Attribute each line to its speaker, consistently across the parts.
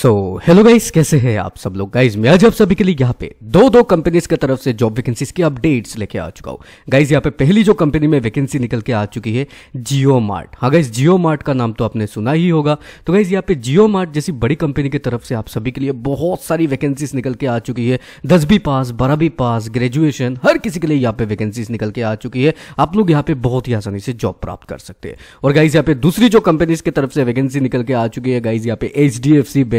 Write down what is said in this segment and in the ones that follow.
Speaker 1: so hello guys कैसे हैं आप सब लोग गाइस मैं आज आप सभी के लिए यहाँ पे दो दो कंपनीज की तरफ से जॉब वैकेंसीज की अपडेट्स लेके आ चुका हूँ गाइस यहाँ पे पहली जो कंपनी में वैकेंसी निकल के आ चुकी है जियो मार्ट हाँ गाइस जियो मार्ट का नाम तो आपने सुना ही होगा तो गाइस यहाँ पे जियो मार्ट जैसी बड़ी कंपनी की तरफ से आप सभी के लिए बहुत सारी वैकेंसीज निकल के आ चुकी है दसवीं पास बारहवीं पास ग्रेजुएशन हर किसी के लिए यहाँ पे वैकेंसीज निकल के आ चुकी है आप लोग यहाँ पे बहुत ही आसानी से जॉब प्राप्त कर सकते हैं और गाइज यहाँ पे दूसरी जो कंपनीज की तरफ से वैकेंसी निकल के आ चुकी है गाइज यहाँ पे एच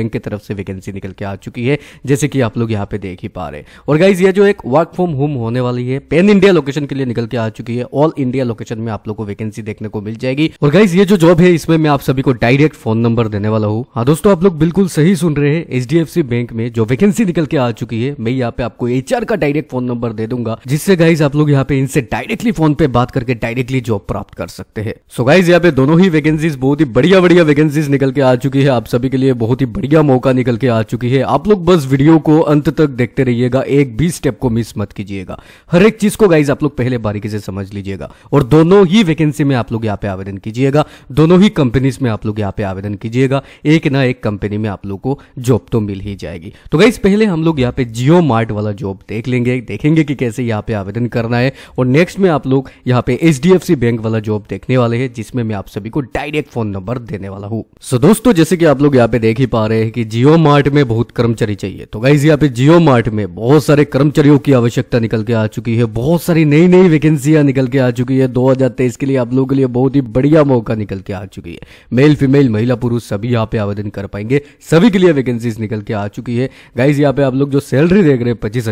Speaker 1: बैंक की तरफ से वैकेंसी निकल के आ चुकी है जैसे कि आप लोग यहाँ पे देख ही पा रहे हैं और गाइज ये जो एक वर्क फ्रॉम होम होने वाली है पेन इंडिया लोकेशन के लिए निकल के आ चुकी है ऑल इंडिया लोकेशन में आप लोग को वैकेंसी देखने को मिल जाएगी और गाइज ये जो जॉब है इसमें मैं आप सभी को डायरेक्ट फोन नंबर देने वाला हूँ हाँ दोस्तों आप लोग बिल्कुल सही सुन रहे हैं एच बैंक में जो वैकेंसी निकल के आ चुकी है मैं यहाँ पे आपको एचआर का डायरेक्ट फोन नंबर दे दूंगा जिससे गाइज आप लोग यहाँ पे इनसे डायरेक्टली फोन पे बात करके डायरेक्टली जॉब प्राप्त कर सकते हैं सो गाइज यहाँ पे दोनों ही वैकेंसीज बहुत ही बढ़िया बढ़िया वैकेंसीज निकल के आ चुकी है आप सभी के लिए बहुत ही बढ़िया बढ़िया मौका निकल के आ चुकी है आप लोग बस वीडियो को अंत तक देखते रहिएगा एक भी स्टेप को मिस मत कीजिएगा हर एक चीज को गाइज आप लोग पहले बारीकी से समझ लीजिएगा और दोनों ही वैकेंसी में आप लोग यहाँ पे आवेदन कीजिएगा दोनों ही कंपनीज में आप लोग यहाँ पे आवेदन कीजिएगा एक ना एक कंपनी में आप लोग को जॉब तो मिल ही जाएगी तो गाइज पहले हम लोग यहाँ पे जियो मार्ट वाला जॉब देख लेंगे देखेंगे कि कैसे यहाँ पे आवेदन करना है और नेक्स्ट में आप लोग यहाँ पे एच बैंक वाला जॉब देखने वाले हैं जिसमें मैं आप सभी को डायरेक्ट फोन नंबर देने वाला हूँ सो दोस्तों जैसे कि आप लोग यहाँ पे देख ही पा रहे हैं कि जियो मार्ट में बहुत कर्मचारी चाहिए तो गाइज यहाँ पे जियो मार्ट में बहुत सारे कर्मचारियों की आवश्यकता निकल के आ चुकी है बहुत सारी नई नई वैकेंसियां निकल के आ चुकी है 2023 के लिए आप लोगों के लिए बहुत ही बढ़िया मौका निकल के आ चुकी है मेल फीमेल महिला पुरुष सभी यहाँ पे आवेदन कर पाएंगे सभी के लिए वैकेंसीज निकल के आ चुकी है गाइज यहाँ पे आप लोग जो सैलरी देख रहे हैं पच्चीस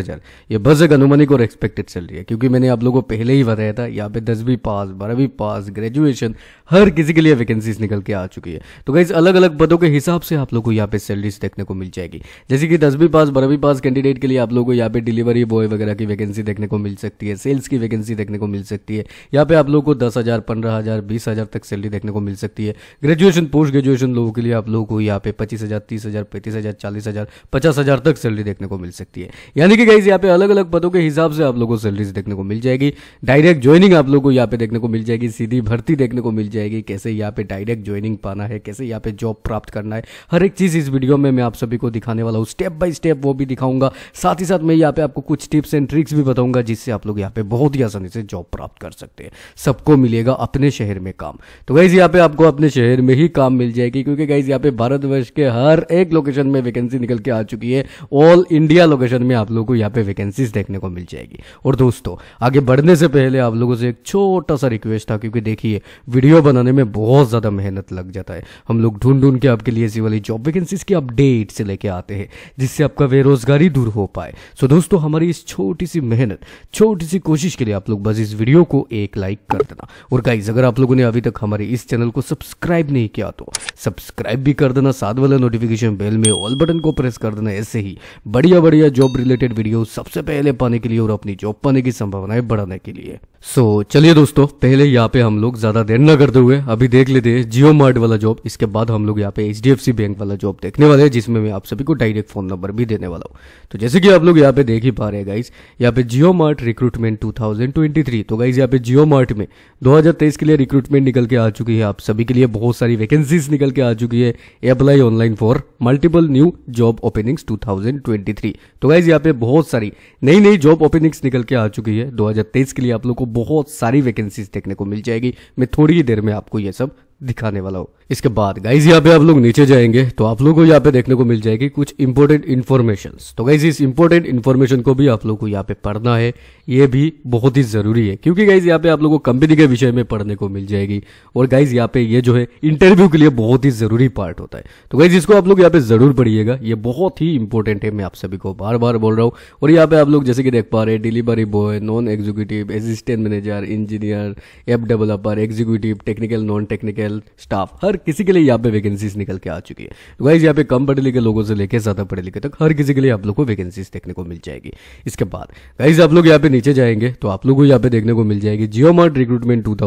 Speaker 1: ये बस एक अनुमानिक और एक्सपेक्टेड सैलरी है क्योंकि मैंने आप लोगों को पहले ही बताया था यहाँ पे दसवीं पास बारहवीं पास ग्रेजुएशन हर किसी के लिए वैकेंसीज निकल के आ चुकी है तो गाइज अलग अलग पदों के हिसाब से आप लोग को यहाँ पे सैलरीज देखने को मिल जाएगी जैसे कि दसवीं पास बारहवीं पास कैंडिडेट के लिए आप लोगों को यहाँ पे डिलीवरी बॉय वगैरह की वैकेंसी देखने को मिल सकती है सेल्स की वैकेंसी देखने को मिल सकती है यहाँ पे आप लोगों को दस हज़ार पंद्रह हज़ार बीस हज़ार तक सैलरी देखने को मिल सकती है ग्रेजुएशन पोस्ट ग्रेजुएशन लोगों के लिए आप लोगों को यहाँ पे पच्चीस हज़ार तीस हज़ार पैंतीस हज़ार चालीस हज़ार पचास हज़ार तक सैलरी देखने को मिल सकती है यानी कि गाइज यहाँ पे अलग अलग पदों के हिसाब से आप लोगों को सैलरीज देखने को मिल जाएगी डायरेक्ट ज्वाइनिंग आप लोगों को यहाँ पे देखने को मिल जाएगी सीधी भर्ती देखने को मिल जाएगी कैसे यहाँ पे डायरेक्ट ज्वाइनिंग पाना है कैसे यहाँ पे जॉब प्राप्त करना है हर एक चीज़ इस वीडियो में मैं आप सभी को दिखाने वाला हूँ स्टेप बाय स्टेप वो भी दिखाऊंगा साथ ही साथ मैं यहाँ पे आपको कुछ टिप्स एंड ट्रिक्स भी बताऊंगा जिससे आप लोग यहाँ पे बहुत ही आसानी से जॉब प्राप्त कर सकते हैं सबको मिलेगा अपने शहर में काम तो गाइज यहाँ पे आपको अपने शहर में ही काम मिल जाएगी क्योंकि गाइज यहाँ पे भारतवर्ष के हर एक लोकेशन में वैकेंसी निकल के आ चुकी है ऑल इंडिया लोकेशन में आप लोग को यहाँ पे वैकेंसीज देखने को मिल जाएगी और दोस्तों आगे बढ़ने से पहले आप लोगों से एक छोटा सा रिक्वेस्ट था क्योंकि देखिए वीडियो बनाने में बहुत ज़्यादा मेहनत लग जाता है हम लोग ढूंढ ढूंढ के आपके लिए ऐसी वाली जॉब वैकेंसी चीज़ के अपडेट से लेके आते हैं जिससे आपका बेरोजगारी दूर हो पाए सो so, दोस्तों हमारी इस छोटी सी मेहनत छोटी सी कोशिश के लिए आप लोग बस इस वीडियो को एक लाइक कर देना और गाइज अगर आप लोगों ने अभी तक हमारे इस चैनल को सब्सक्राइब नहीं किया तो सब्सक्राइब भी कर देना साथ वाला नोटिफिकेशन बेल में ऑल बटन को प्रेस कर देना ऐसे ही बढ़िया बढ़िया जॉब रिलेटेड वीडियो सबसे पहले पाने के लिए और अपनी जॉब पाने की संभावनाएं बढ़ाने के लिए सो so, चलिए दोस्तों पहले यहाँ पे हम लोग ज्यादा देर न करते हुए अभी देख लेते हैं जियो मार्ट वाला जॉब इसके बाद हम लोग यहाँ पे एच बैंक वाला जॉब देखने वाले हैं जिसमें मैं आप सभी को डायरेक्ट फोन नंबर भी देने वाला हूँ तो जैसे कि आप लोग यहाँ पे देख ही पा रहे हैं गाइज यहाँ पे जियो मार्ट रिक्रूटमेंट 2023 तो गाइज यहाँ पे जियो मार्ट में तेईस के लिए रिक्रूटमेंट निकल के आ चुकी है आप सभी के लिए बहुत सारी वैकेंसीज निकल के आ चुकी है apply online for multiple new job openings three तो गाइज यहाँ पे बहुत सारी नई नई जॉब ओपनिंग्स निकल के आ चुकी है तेईस के लिए आप लोग को बहुत सारी वैकेंसीज देखने को मिल जाएगी मैं थोड़ी ही देर में आपको ये सब दिखाने वाला हूँ इसके बाद गाइज यहाँ पे आप लोग नीचे जाएंगे तो आप लोगों को यहाँ पे देखने को मिल जाएगी कुछ इंपोर्टेंट इन्फॉर्मेशन तो गाइज इस इंपॉर्टेंट इन्फॉर्मेशन को भी आप लोग को यहाँ पे पढ़ना है ये भी बहुत ही जरूरी है क्योंकि गाइज यहाँ पे आप लोग को कंपनी के विषय में पढ़ने को मिल जाएगी और गाइज यहाँ पे ये जो है इंटरव्यू के लिए बहुत ही जरूरी पार्ट होता है तो गाइज इसको आप लोग यहाँ पे जरूर पढ़िएगा ये बहुत ही इंपॉर्टेंट है मैं आप सभी को बार बार बोल रहा हूँ और यहाँ पे आप लोग जैसे कि देख पा रहे delivery boy non executive assistant manager engineer app developer executive technical non technical health staff हर किसी के लिए यहाँ पे वैकेंसीज निकल के आ चुकी है तो गाइज यहाँ पे कम पढ़े लिखे लोगों से लेकर ज्यादा पढ़े लिखे तक हर किसी के लिए आप लोग को वैकेंसीज देखने को मिल जाएगी इसके बाद गाइज आप लोग यहाँ पे नीचे जाएंगे तो आप लोग को यहाँ पे देखने को मिल जाएगी जियो mart recruitment to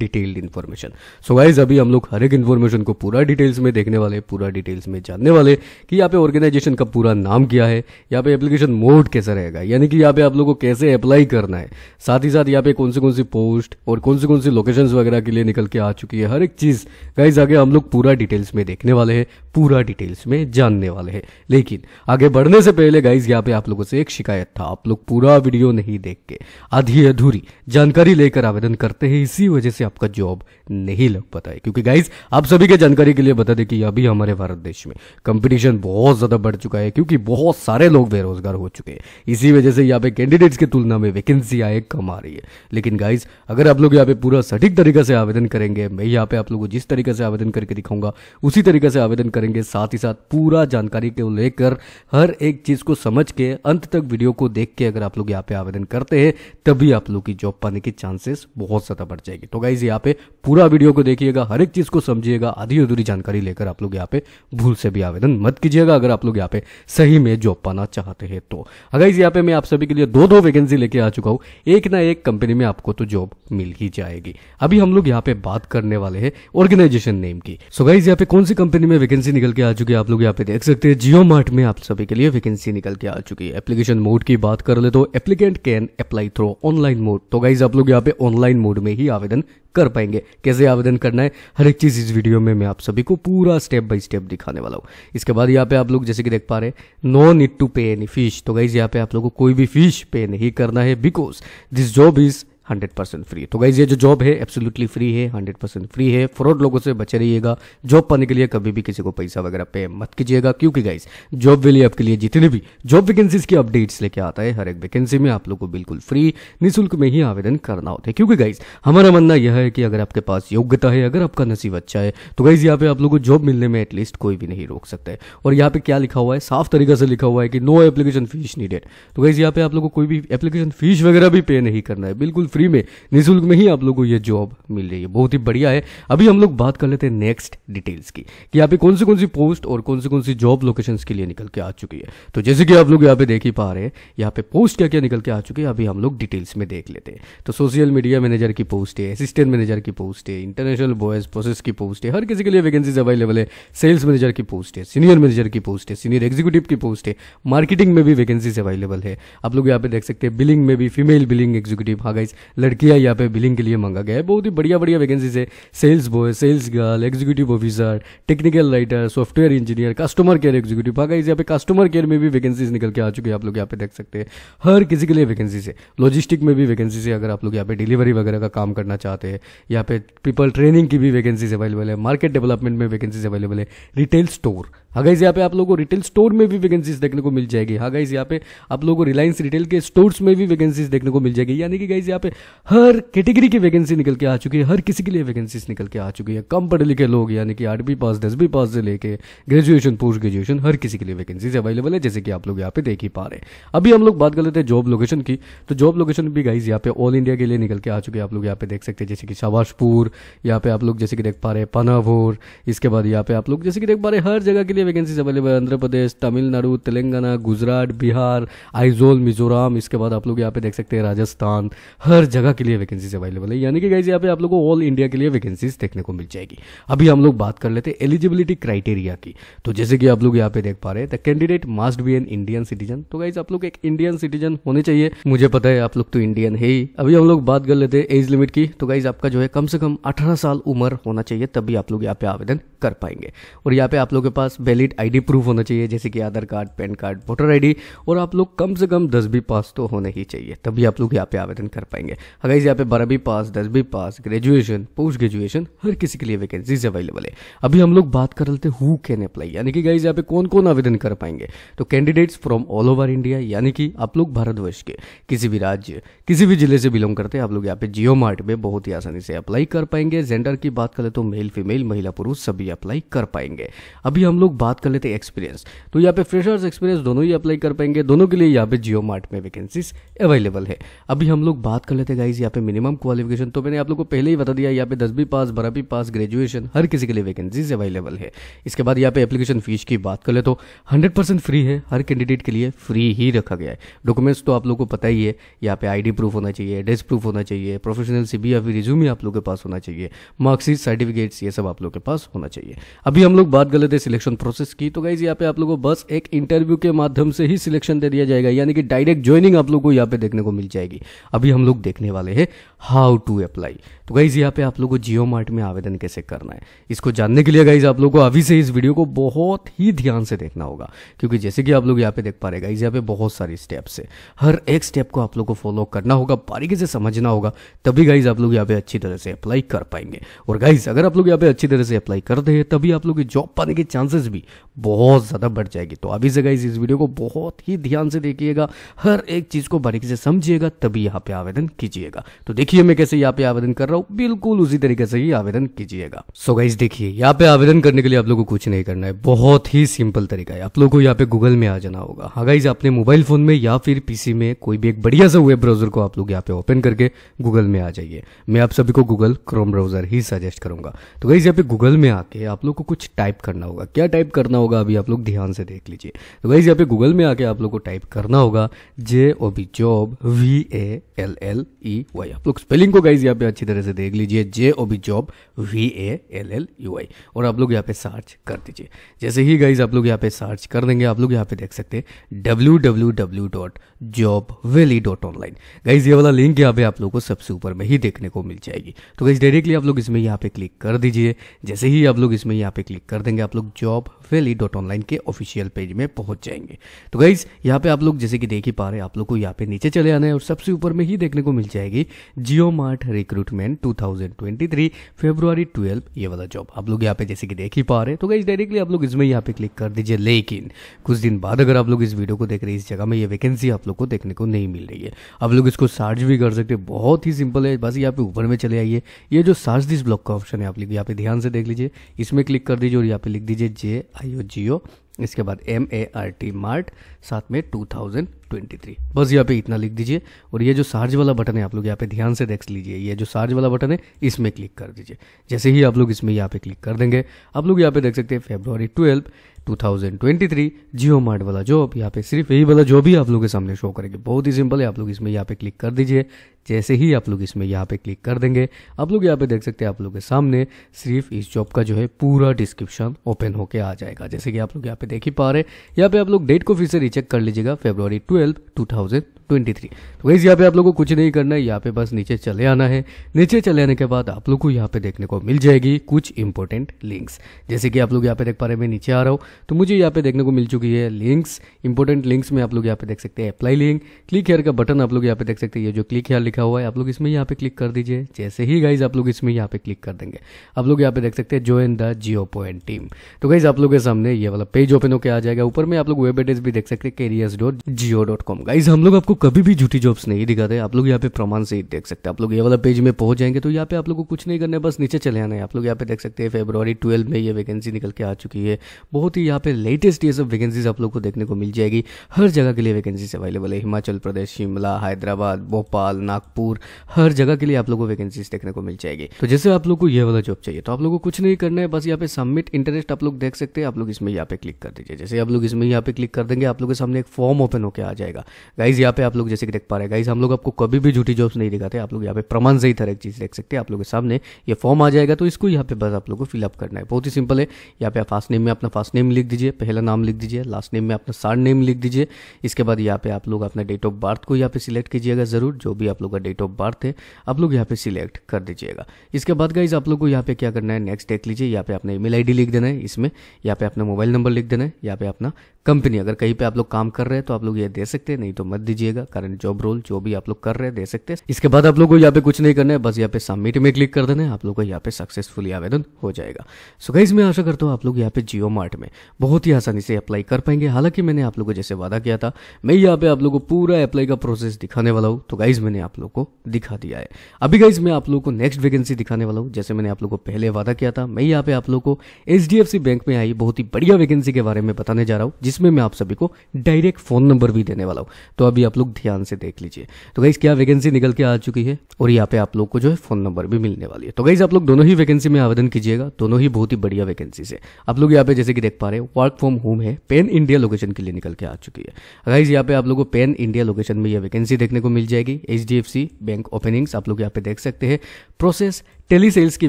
Speaker 1: detailed information so guys अभी हम लोग हर एक इन्फॉर्मेशन को पूरा डिटेल्स में देखने वाले पूरा डिटेल्स में जानने वाले कि यहाँ पे ऑर्गेनाइजेशन का पूरा नाम क्या है यहाँ पे एप्लीकेशन मोड कैसा रहेगा यानी कि यहाँ पे आप लोग को कैसे अप्लाई करना है साथ ही साथ यहाँ पे कौन सी कौन सी पोस्ट और कौन सी कौन सी लोकेशन वगैरह के लिए निकल के आ चुकी है हर एक चीज़ गाइज आगे हम लोग पूरा डिटेल्स में देखने वाले हैं पूरा डिटेल्स में जानने वाले हैं लेकिन आगे बढ़ने से पहले गाइज यहाँ पे आप लोगों से एक शिकायत था आप लोग पूरा वीडियो नहीं देख के आधी अधूरी जानकारी लेकर आवेदन करते हैं इसी वजह से आपका जॉब नहीं लग पाता है क्योंकि गाइज आप सभी के जानकारी के लिए बता दें कि अभी हमारे भारत देश में कंपटीशन बहुत ज़्यादा बढ़ चुका है क्योंकि बहुत सारे लोग बेरोजगार हो चुके हैं इसी वजह से यहाँ पे कैंडिडेट्स की तुलना में वैकेंसी आए कम आ रही है लेकिन गाइज अगर आप लोग यहाँ पे पूरा सटीक तरीके से आवेदन करेंगे मैं यहाँ पे आप लोगों को जिस तरीके से आवेदन करके दिखाऊंगा उसी तरीके से आवेदन करेंगे साथ ही साथ पूरा जानकारी को लेकर हर एक चीज़ को समझ के अंत तक वीडियो को देख के अगर आप लोग यहाँ पे आवेदन करते हैं तभी आप लोग की जॉब पाने की चांसेस बहुत ज़्यादा बढ़ जाएगी तो गाइज यहाँ पे पूरा वीडियो को देखिएगा हर एक चीज़ को समझिएगा आधी अधूरी जानकारी लेकर आप लोग यहाँ पे भूल से भी आवेदन मत कीजिएगा अगर आप लोग यहाँ पे सही में जॉब पाना चाहते हैं तो अगर यहाँ पे मैं आप सभी के लिए दो दो वैकेंसी लेके आ चुका हूँ एक ना एक कंपनी में आपको तो जॉब मिल ही जाएगी अभी हम लोग यहाँ पे बात कर करने वाले हैं ऑर्गेनाइजेशन नेम की सो गाइज यहाँ पे कौन सी कंपनी में वैकेंसी निकल के आ चुकी है आप लोग यहाँ पे देख सकते हैं जियो मार्ट में आप सभी के लिए वैकेंसी निकल के आ चुकी है एप्लीकेशन मोड की बात कर ले तो applicant can apply through online mode तो गाइज आप लोग यहाँ पे ऑनलाइन मोड में ही आवेदन कर पाएंगे कैसे आवेदन करना है हर एक चीज इस वीडियो में मैं आप सभी को पूरा स्टेप बाय स्टेप दिखाने वाला हूँ इसके बाद यहाँ पे आप लोग जैसे कि देख पा रहे no need to pay any fee तो गाइज यहाँ पे आप लोगों को कोई भी फीस पे नहीं करना है because this job is hundred percent free तो गाइज ये जो जॉब है एब्सोल्युटली फ्री है हंड्रेड परसेंट फ्री है फ्रॉड लोगों से बचे रहिएगा जॉब पाने के लिए कभी भी किसी को पैसा वगैरह पे मत कीजिएगा क्योंकि गाइज जॉब वाली आपके लिए जितने भी जॉब वैकेंसीज की अपडेट्स लेके आता है हर एक वैकेंसी में आप लोग को बिल्कुल फ्री निःशुल्क में ही आवेदन करना होता है क्योंकि गाइज हमारा मानना यह है कि अगर आपके पास योग्यता है अगर आपका नसीब अच्छा है तो गाइज यहाँ पे आप लोग को जॉब मिलने में एटलीस्ट कोई भी नहीं रोक सकता है और यहाँ पे क्या लिखा हुआ है साफ तरीके से लिखा हुआ है कि नो एप्लीकेशन फीस नीडेड तो गाइज यहाँ पे आप लोग को कोई भी एप्लीकेशन फीस वगैरह भी पे नहीं करना है बिल्कुल फ्री फ्री में निःशुल्क में ही आप लोगों को ये जॉब मिल रही है बहुत ही बढ़िया है अभी हम लोग बात कर लेते हैं नेक्स्ट डिटेल्स की कि यहाँ पे कौन सी कौन सी पोस्ट और कौन सी कौन सी जॉब लोकेशन के लिए निकल के आ चुकी है तो जैसे कि आप लोग यहाँ पे देख ही पा रहे हैं यहाँ पे पोस्ट क्या क्या निकल के आ चुकी है अभी हम लोग डिटेल्स में देख लेते हैं तो सोशल मीडिया मैनेजर की पोस्ट है असिस्टेंट मैनेजर की पोस्ट है इंटरनेशनल बॉयज प्रोसेस की पोस्ट है हर किसी के लिए वैकेंसीज अवेलेबल है सेल्स मैनेजर की पोस्ट है सीनियर मैनेजर की पोस्ट है सीनियर एग्जीक्यूटिव की पोस्ट है मार्केटिंग में भी वैकेंसीज अवेलेबल है आप लोग यहाँ पे देख सकते हैं बिलिंग में भी फीमेल बिलिंग एग्जीक्यूटिव हाँ गाइस लड़कियां यहाँ पे बिलिंग के लिए मांगा गया है बहुत ही बढ़िया बढ़िया वैकेंसीज है sales boy sales girl executive officer technical writer software engineer customer care executive आगे यहाँ पे कस्टमर केयर में भी वैकेंसीज निकल के आ चुकी है आप लोग यहाँ पे देख सकते हैं हर किसी के लिए वैकेंसी है लॉजिस्टिक में भी वैकेंसी है अगर आप लोग यहाँ पे डिलीवरी वगैरह का काम करना चाहते हैं यहाँ पे पीपल ट्रेनिंग की भी वैकेंसीज अवेलेबल है मार्केट डेवलपमेंट में वैकेंसीज अवेलेबल है रिटेल स्टोर हाँ इस यहाँ पे आप लोगों को रिटेल स्टोर में भी वैकेंसीज देखने को मिल जाएगी हाँ गाइज यहाँ पे आप लोगों को रिलायंस रिटेल के स्टोर्स में भी वैकेंसीज देखने को मिल जाएगी यानी कि गाइज यहाँ पे में हर कैटेगरी की वैकेंसी निकल के आ चुकी है हर किसी के लिए वैकेंसीज निकल के आ चुकी है कम पढ़े लिखे लोग यानी कि आठवीं पास दसवीं पास से लेके ग्रेजुएशन पोस्ट ग्रेजुएशन हर किसी के लिए वैकेंसीज अवेलेबल है जैसे कि आप लोग यहाँ पे देख ही पा रहे हैं अभी हम लोग बात कर लेते हैं जॉब लोकेशन की तो जॉब लोकेशन भी गाइज यहाँ पे ऑल इंडिया के लिए निकल के आ चुके हैं आप लोग यहाँ पे देख सकते हैं जैसे कि शाबाशपुर यहाँ पे आप लोग जैसे कि देख पा रहे हैं पनावोर इसके बाद यहाँ पे आप लोग जैसे कि देख पा रहे हैं हर जगह के लिए वैकेंसीज अवेलेबल आंध्र प्रदेश तमिलनाडु तेलंगाना गुजरात बिहार आइजोल मिजोरम इसके बाद आप लोग यहाँ पे देख सकते हैं राजस्थान हर हर जगह के लिए वैकेंसीज अवेलेबल है यानी कि गाइज यहाँ पे आप लोगों को ऑल इंडिया के लिए वैकेंसीज देखने को मिल जाएगी अभी हम लोग बात कर लेते हैं एलिजिबिलिटी क्राइटेरिया की तो जैसे कि आप लोग यहाँ पे देख पा रहे हैं the candidate must be an Indian citizen तो गाइज आप लोग एक इंडियन सिटीजन होने चाहिए मुझे पता है आप लोग तो इंडियन है ही अभी हम लोग बात कर लेते हैं एज लिमिट की तो गाइज आपका जो है कम से कम अठारह साल उम्र होना चाहिए तभी आप लोग यहाँ पे आवेदन कर पाएंगे और यहाँ पे आप लोग के पास वैलिड आईडी प्रूफ होना चाहिए जैसे कि Aadhaar card PAN card voter ID और आप लोग कम से कम दसवीं पास तो होने ही चाहिए तभी आप लोग यहाँ पे आवेदन कर पाएंगे लिए अगर यहाँ पे बारहवीं पास दसवीं पास ग्रेजुएशन पोस्ट ग्रेजुएशन हर किसी के लिए वैकेंसीज अवेलेबल है अभी हम लोग बात कर लेते हु कैन अप्लाई यानी कि गाइज यहाँ पे कौन कौन आवेदन कर पाएंगे तो candidates from all over India यानी कि आप लोग भारतवर्ष के किसी भी राज्य किसी भी जिले से बिलोंग करते हैं आप लोग यहाँ पे जियो मार्ट में बहुत ही आसानी से अप्लाई कर पाएंगे जेंडर की बात कर ले तो मेल फीमेल महिला पुरुष सभी अप्लाई कर पाएंगे अभी हम लोग बात कर लेते हैं एक्सपीरियंस तो यहाँ पे फ्रेशर्स एक्सपीरियंस दोनों ही अप्लाई कर पाएंगे दोनों के लिए यहाँ पे जियो मार्ट में वैकेंसीज अवेलेबल है अभी हम लोग बात कर लेते गाइज यहाँ पे मिनिमम क्वालिफिकेशन तो मैंने आप लोग को पहले ही बता दिया यहाँ पे दसवीं पास बारहवीं पास ग्रेजुएशन हर किसी के लिए वैकेंसीज अवेलेबल है इसके बाद यहाँ पे एप्लीकेशन फीस की बात कर ले तो हंड्रेड फ्री है हर कैंडिडेट के लिए फ्री ही रखा गया है डॉक्यूमेंट्स तो आप लोग को पता ही है यहाँ पे आई प्रूफ होना चाहिए एड्रेस प्रूफ होना चाहिए प्रोफेशनल सी या फिर रिज्यूम आप लोग के पास होना चाहिए मार्क्सिट सर्टिफिकेट्स ये सब आप लोग के पास होना चाहिए अभी हम लोग बात कर लेते हैं सिलेक्शन प्रोसेस की तो गाइज यहाँ पे आप लोग को बस एक इंटरव्यू के माध्यम से ही सिलेक्शन दे दिया जाएगा यानी कि डायरेक्ट ज्वाइनिंग आप लोग को यहाँ पे देखने को मिल जाएगी अभी हम लोग देखने वाले हैं हाउ टू अप्लाई तो गाइज यहाँ पे आप लोगों को जियो मार्ट में आवेदन कैसे करना है इसको जानने के लिए गाइज आप लोगों को अभी से इस वीडियो को बहुत ही ध्यान से देखना होगा क्योंकि जैसे कि आप लोग यहाँ पे देख पा रहे गाइज यहाँ पे बहुत सारी स्टेप्स है हर एक स्टेप को आप लोग को फॉलो करना होगा बारीकी से समझना होगा तभी गाइज आप लोग यहाँ पे अच्छी तरह से अप्लाई कर पाएंगे और गाइज अगर आप लोग यहाँ पे अच्छी तरह से अप्लाई करते हैं तभी आप लोग जॉब पाने के चांसेस भी बहुत ज़्यादा बढ़ जाएगी तो अभी से गाइज इस वीडियो को बहुत ही ध्यान से देखिएगा हर एक चीज़ को बारीकी से समझिएगा तभी यहाँ पे आवेदन कीजिएगा तो देखिए मैं कैसे यहाँ पे आवेदन कर रहा हूँ बिल्कुल उसी तरीके से ही आवेदन कीजिएगा सो गाइज देखिए यहाँ पे आवेदन करने के लिए आप लोग को कुछ नहीं करना है बहुत ही सिंपल तरीका है आप लोग को यहाँ पे गूगल में आ जाना होगा हाँ गाइज अपने मोबाइल फोन में या फिर पीसी में कोई भी एक बढ़िया सा वेब ब्राउजर को आप लोग यहाँ पे ओपन करके गूगल में आ जाइए मैं आप सभी को गूगल क्रोम ब्राउजर ही सजेस्ट करूंगा तो गाइज यहाँ पे गूगल में आके आप लोग को कुछ टाइप करना होगा क्या टाइप करना होगा होगा अभी आप लोग ध्यान से देख लीजिए तो वही यहाँ पे गूगल में आके आप लोग को टाइप करना होगा J O B job V A L L E Y आप लोग स्पेलिंग को गाइज यहाँ पे अच्छी तरह से देख लीजिए J O B job V A L L U Y और आप लोग यहाँ पे सर्च कर दीजिए जैसे ही गाइज आप लोग यहाँ पे सर्च कर देंगे आप लोग यहाँ पे देख सकते W W W dot job valley dot online guys ये वाला लिंक यहाँ पे आप लोग को सबसे ऊपर में ही देखने को मिल जाएगी तो गाइज डायरेक्टली आप लोग इसमें यहाँ पे क्लिक कर दीजिए जैसे ही आप लोग इसमें यहाँ पे क्लिक कर देंगे आप लोग जॉब वेली डॉट ऑनलाइन के ऑफिशियल पेज में पहुंच जाएंगे तो गाइज यहाँ पे आप लोग जैसे कि देख ही पा रहे हैं आप लोग को यहाँ पे नीचे चले आना है और सबसे ऊपर में ही देखने को मिल जाएगी जियो mart recruitment two thousand twenty three February twelve ये वाला जॉब आप लोग यहाँ पे जैसे कि देख ही पा रहे हैं तो गाइज डायरेक्टली आप लोग इसमें यहाँ पे क्लिक कर दीजिए लेकिन कुछ दिन बाद अगर आप लोग इस वीडियो को देख रहे हैं इस जगह में ये वैकेंसी आप लोग को देखने को नहीं मिल रही है आप लोग इसको सर्च भी कर सकते हैं बहुत ही सिंपल है बस यहाँ पे ऊपर में चले आइए ये जो सर्च दिस ब्लॉक का ऑप्शन है आप लोग यहाँ पे ध्यान से देख लीजिए इसमें क्लिक कर दीजिए और यहाँ पे लिख दीजिए जे आई जियो इसके बाद M A R T mart साथ में टू थाउजेंड 2023 बस यहाँ पे इतना लिख दीजिए और ये जो सार्ज वाला बटन है आप लोग यहाँ पे ध्यान से देख लीजिए ये जो सार्ज वाला बटन है इसमें क्लिक कर दीजिए जैसे ही आप लोग इसमें यहाँ पे क्लिक कर देंगे आप लोग यहाँ पे देख सकते हैं फेब्रुवरी ट्वेल्व 2023 जियो मार्ट वाला जॉब यहाँ पे सिर्फ यही वाला जॉब ही आप लोगों के सामने शो करेंगे बहुत ही सिंपल है आप लोग इसमें यहाँ पे क्लिक कर दीजिए जैसे ही आप लोग इसमें यहाँ पे क्लिक कर देंगे आप लोग यहाँ पे देख सकते हैं आप लोग के सामने सिर्फ इस जॉब का जो है पूरा डिस्क्रिप्शन ओपन होके आ जाएगा जैसे कि आप लोग यहाँ पे देख ही पा रहे यहाँ पे आप लोग डेट को फिर से रिचेक कर लीजिएगा फेब्रवरी ट्वेल्व 12, 2000 ट्वेंटी थ्री तो वैसे यहाँ पे आप लोगों को कुछ नहीं करना है यहाँ पे बस नीचे चले आना है नीचे चले आने के बाद आप लोग को यहाँ पे देखने को मिल जाएगी कुछ इंपॉर्टेंट लिंक्स जैसे कि आप लोग यहाँ पे देख पा रहे हैं मैं नीचे आ रहा हूँ तो मुझे यहाँ पे देखने को मिल चुकी है लिंक्स इंपॉर्टेंट लिंक्स में आप लोग यहाँ पे देख सकते हैं अप्लाई लिंक क्लिक हेयर का बटन आप लोग यहाँ पे देख सकते हैं ये जो क्लिक हेयर लिखा हुआ है आप लोग इसमें यहाँ पे क्लिक कर दीजिए जैसे ही गाइज आप लोग इसमें यहाँ पे क्लिक कर देंगे आप लोग यहाँ पे देख सकते हैं join the Jio point team तो गाइज आप लोग के सामने ये वाला पेज ओपन होकर आ जाएगा ऊपर में आप लोग वेब एड्रेस भी देख सकते हैं careers dot Jio dot com guys हम लोग आपको कभी भी झूठी जॉब्स नहीं दिखाते आप लोग यहाँ पे प्रमाण से ही देख सकते हैं आप लोग ये वाला पेज में पहुंच जाएंगे तो यहाँ पे आप लोगों को कुछ नहीं करना बस नीचे चले आना है आप लोग यहाँ पे देख सकते हैं फेब्रवरी ट्वेल्व में ये वैकेंसी निकल के आ चुकी है बहुत ही यहाँ पे लेटेस्ट ये सब वैकेंसीज आप लोग को देखने को मिल जाएगी हर जगह के लिए वैकेंसीज अवेलेबल है हिमाचल प्रदेश शिमला हैदराबाद भोपाल नागपुर हर जगह के लिए आप लोग को वैकेंसीज देखने को मिल जाएगी तो जैसे आप लोग को ये वाला जॉब चाहिए तो आप लोग को कुछ नहीं करना है बस यहाँ पे सबमिट इंटरेस्ट आप लोग देख सकते हैं आप लोग इसमें यहाँ पे क्लिक कर दीजिए जैसे आप लोग इसमें यहाँ पे क्लिक कर देंगे आप लोग के सामने एक फॉर्म ओपन होकर आ जाएगा गाइज यहाँ पे आप लोग जैसे कि देख पा रहे गाइज हम लोग आपको कभी भी झूठी जॉब्स नहीं दिखाते आप लोग यहाँ पे प्रमाण से ही हर एक चीज़ देख सकते हैं आप लोगों के सामने ये फॉर्म आ जाएगा तो इसको यहाँ पे बस आप लोगों को फिलअप करना है बहुत ही सिंपल है यहाँ पे आप फास्ट नेम में अपना फास्ट नेम लिख दीजिए पहला नाम लिख दीजिए लास्ट नेम में अपना सार नेम लिख दीजिए इसके बाद यहाँ पे आप लोग अपना डेट ऑफ बर्थ को यहाँ पे सिलेक्ट कीजिएगा ज़रूर जो भी आप लोग का डेट ऑफ बर्थ है आप लोग यहाँ पे सिलेक्ट कर दीजिएगा इसके बाद गाइज आप लोग को यहाँ पे क्या करना है नेक्स्ट देख लीजिए यहाँ पे अपना ईमेल आईडी लिख देना है इसमें यहाँ पे अपना मोबाइल नंबर लिख देना है यहाँ पे अपना कंपनी अगर कहीं पे आप लोग काम कर रहे हैं तो आप लोग ये दे सकते हैं नहीं तो मत दीजिएगा करंट जॉब रोल जो भी आप लोग कर रहे हैं दे सकते हैं इसके बाद आप लोगों को यहाँ पे कुछ नहीं करना है बस यहाँ पे सबमिट में क्लिक कर देना है आप लोग को यहाँ पे सक्सेसफुली आवेदन हो जाएगा सो गाइज मैं आशा करता हूँ आप लोग यहाँ पे जियो मार्ट में बहुत ही आसानी से अप्लाई कर पाएंगे हालांकि मैंने आप लोग को जैसे वादा किया था मैं यहाँ पे आप लोग को पूरा अप्लाई का प्रोसेस दिखाने वाला हूँ तो गाइज मैंने आप लोग को दिखा दिया है अभी गाइज मैं आप लोग को नेक्स्ट वैकेंसी दिखाने वाला हूँ जैसे मैंने आप लोग को पहले वादा किया था मैं यहाँ पे आप लोग को एच बैंक में आई बहुत ही बढ़िया वैकेंसी के बारे में बताने जा रहा हूँ जिसमें मैं आप सभी को डायरेक्ट फ़ोन नंबर भी देने वाला हूँ तो अभी आप लोग ध्यान से देख लीजिए तो गाइज़ क्या वैकेंसी निकल के आ चुकी है और यहाँ पे आप लोग को जो है फ़ोन नंबर भी मिलने वाली है तो गाइज़ आप लोग दोनों ही वैकेंसी में आवेदन कीजिएगा दोनों ही बहुत ही बढ़िया वैकेंसी है आप लोग यहाँ पे जैसे कि देख पा रहे हैं वर्क फ्रॉम होम है पेन इंडिया लोकेशन के लिए निकल के आ चुकी है गाइज यहाँ पे आप लोग को पेन इंडिया लोकेशन में यह वैकेंसी देखने को मिल जाएगी एच बैंक ओपनिंग्स आप लोग यहाँ पे देख सकते हैं प्रोसेस टेली सेल्स की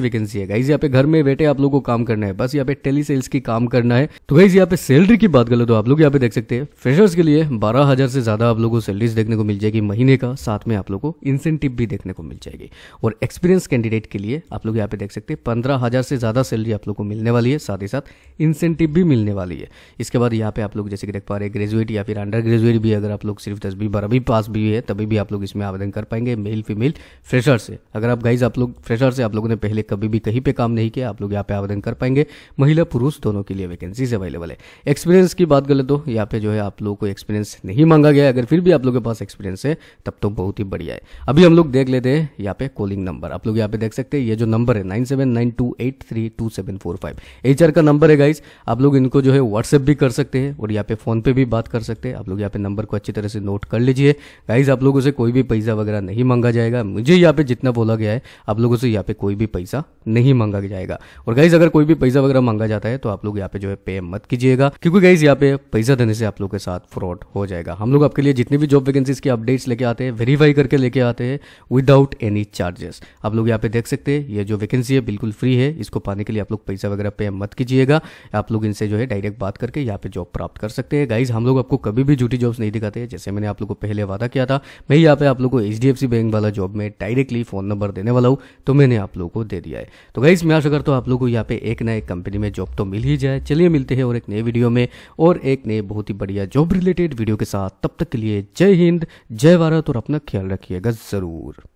Speaker 1: वैकेंसी है गाइज यहाँ पे घर में बैठे आप लोगों को काम करना है बस यहाँ पे टेली सेल्स की काम करना है तो गाइज यहाँ पे सैलरी की बात करें तो आप लोग यहाँ पे देख सकते हैं फ्रेशर्स के लिए बारह हजार से ज्यादा आप लोगों को सैलरीज देखने को मिल जाएगी महीने का साथ में आप लोग को इंसेंटिव भी देखने को मिल जाएगी और एक्सपीरियंस कैंडिडेट के लिए आप लोग यहाँ पे देख सकते हैं पंद्रह हजार से ज्यादा सैलरी आप लोग को मिलने वाली है साथ ही साथ इंसेंटिव भी मिलने वाली है इसके बाद यहाँ पे आप लोग जैसे कि देख पा रहे ग्रेजुएट या फिर अंडर ग्रेजुएट भी अगर आप लोग सिर्फ दसवीं बारहवीं पास भी है तभी भी आप लोग इसमें आवेदन कर पाएंगे मेल फीमेल फ्रेशर से अगर आप गाइज आप लोग फ्रेशर से आप लोगों ने पहले कभी भी कहीं पे काम नहीं किया आप लोग यहाँ पे आवेदन कर पाएंगे महिला पुरुष दोनों के लिए वैकेंसीज अवेलेबल है एक्सपीरियंस की बात कर तो यहाँ पे जो है आप लोगों को एक्सपीरियंस नहीं मांगा गया अगर फिर भी आप लोगों के पास एक्सपीरियंस है तब तो बहुत ही बढ़िया है अभी हम लोग देख लेते हैं यहाँ पे कॉलिंग नंबर आप लोग यहाँ पे देख सकते हैं ये जो नंबर है नाइन सेवन का नंबर है गाइज आप लोग इनको जो है व्हाट्सएप भी कर सकते हैं और यहाँ पे फोन पे भी बात कर सकते हैं आप लोग यहाँ पे नंबर को अच्छी तरह से नोट कर लीजिए गाइज आप लोगों से कोई भी पैसा वगैरह नहीं मांगा जाएगा मुझे यहाँ पे जितना बोला गया है आप लोगों से यहाँ पे कोई भी पैसा नहीं मांगा जाएगा और गाइज अगर कोई भी पैसा वगैरह मांगा जाता है तो आप लोग यहाँ पे जो है पे मत कीजिएगा क्योंकि गाइज यहाँ पे पैसा देने से आप लोग के साथ फ्रॉड हो जाएगा हम लोग आपके लिए जितनी भी जॉब वैकेंसीज की अपडेट्स लेके आते हैं वेरीफाई करके लेके आते हैं विदाउट एनी चार्जेस आप लोग यहाँ पे देख सकते हैं ये जो वैकेंसी है बिल्कुल फ्री है इसको पाने के लिए आप लोग पैसा वगैरह पे मत कीजिएगा आप लोग इनसे जो है डायरेक्ट बात करके यहाँ पे जॉब प्राप्त कर सकते हैं गाइज हम लोग आपको कभी भी झूठी जॉब्स नहीं दिखाते हैं जैसे मैंने आप लोग को पहले वादा किया था मैं यहाँ पे आप लोग को एच बैंक वाला जॉब में डायरेक्टली फोन नंबर देने वाला हूँ तो मैंने आप आप लोगों को दे दिया है तो गई मैं आशा करता हूँ आप लोगों को यहाँ पे एक नए कंपनी में जॉब तो मिल ही जाए चलिए मिलते हैं और एक नए वीडियो में और एक नए बहुत ही बढ़िया जॉब रिलेटेड वीडियो के साथ तब तक के लिए जय हिंद जय भारत और अपना ख्याल रखिएगा ज़रूर